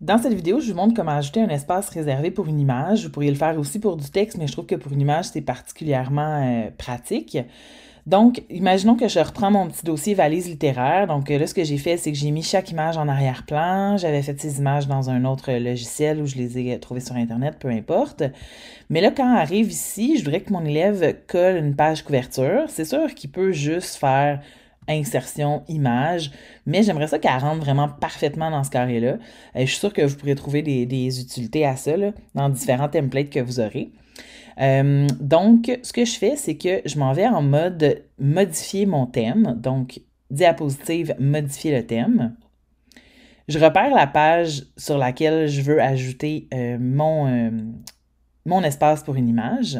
Dans cette vidéo, je vous montre comment ajouter un espace réservé pour une image. Vous pourriez le faire aussi pour du texte, mais je trouve que pour une image, c'est particulièrement euh, pratique. Donc, imaginons que je reprends mon petit dossier valise littéraire. Donc euh, là, ce que j'ai fait, c'est que j'ai mis chaque image en arrière-plan. J'avais fait ces images dans un autre euh, logiciel où je les ai trouvées sur Internet, peu importe. Mais là, quand arrive ici, je voudrais que mon élève colle une page couverture. C'est sûr qu'il peut juste faire insertion, image, mais j'aimerais ça qu'elle rentre vraiment parfaitement dans ce carré-là. Euh, je suis sûre que vous pourrez trouver des, utilités à ça dans différents templates que vous aurez. Euh, donc, ce que je fais, c'est que je m'en vais en mode modifier mon thème, donc diapositive, modifier le thème. Je repère la page sur laquelle je veux ajouter euh, mon, mon espace pour une image.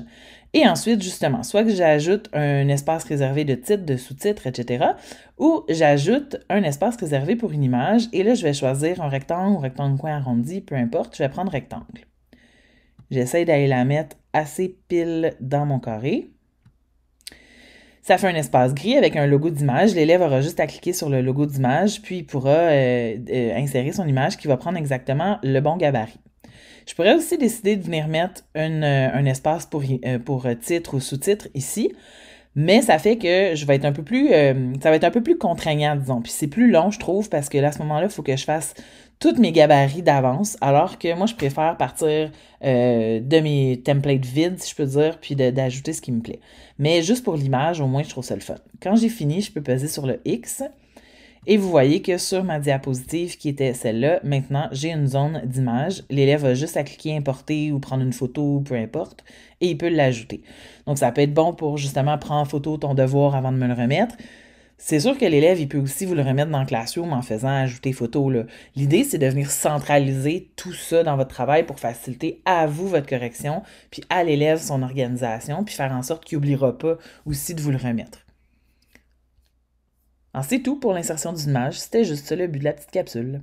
Et ensuite, justement, soit que j'ajoute un espace réservé de titre, de sous-titre, etc., ou j'ajoute un espace réservé pour une image, et là, je vais choisir un rectangle ou rectangle coin arrondi, peu importe, je vais prendre rectangle. J'essaie d'aller la mettre assez pile dans mon carré. Ça fait un espace gris avec un logo d'image. L'élève aura juste à cliquer sur le logo d'image, puis il pourra euh, euh, insérer son image qui va prendre exactement le bon gabarit. Je pourrais aussi décider de venir mettre euh, un espace pour, euh, euh, titre ou sous-titre ici, mais ça fait que je vais être un peu plus, ça va être un peu plus contraignant, disons. Puis c'est plus long, je trouve, parce que là, à ce moment-là, il faut que je fasse toutes mes gabarits d'avance, alors que moi, je préfère partir de mes templates vides, si je peux dire, puis d'ajouter ce qui me plaît. Mais juste pour l'image, au moins, je trouve ça le fun. Quand j'ai fini, je peux peser sur le X et vous voyez que sur ma diapositive, qui était celle-là, maintenant j'ai une zone d'image. L'élève a juste à cliquer importer ou prendre une photo, peu importe, et il peut l'ajouter. Donc ça peut être bon pour justement prendre en photo ton devoir avant de me le remettre. C'est sûr que l'élève, il peut aussi vous le remettre dans Classroom en faisant ajouter photo. L'idée, c'est de venir centraliser tout ça dans votre travail pour faciliter à vous votre correction, puis à l'élève son organisation, puis faire en sorte qu'il n'oubliera pas aussi de vous le remettre c'est tout pour l'insertion d'une image, c'était juste le but de la petite capsule.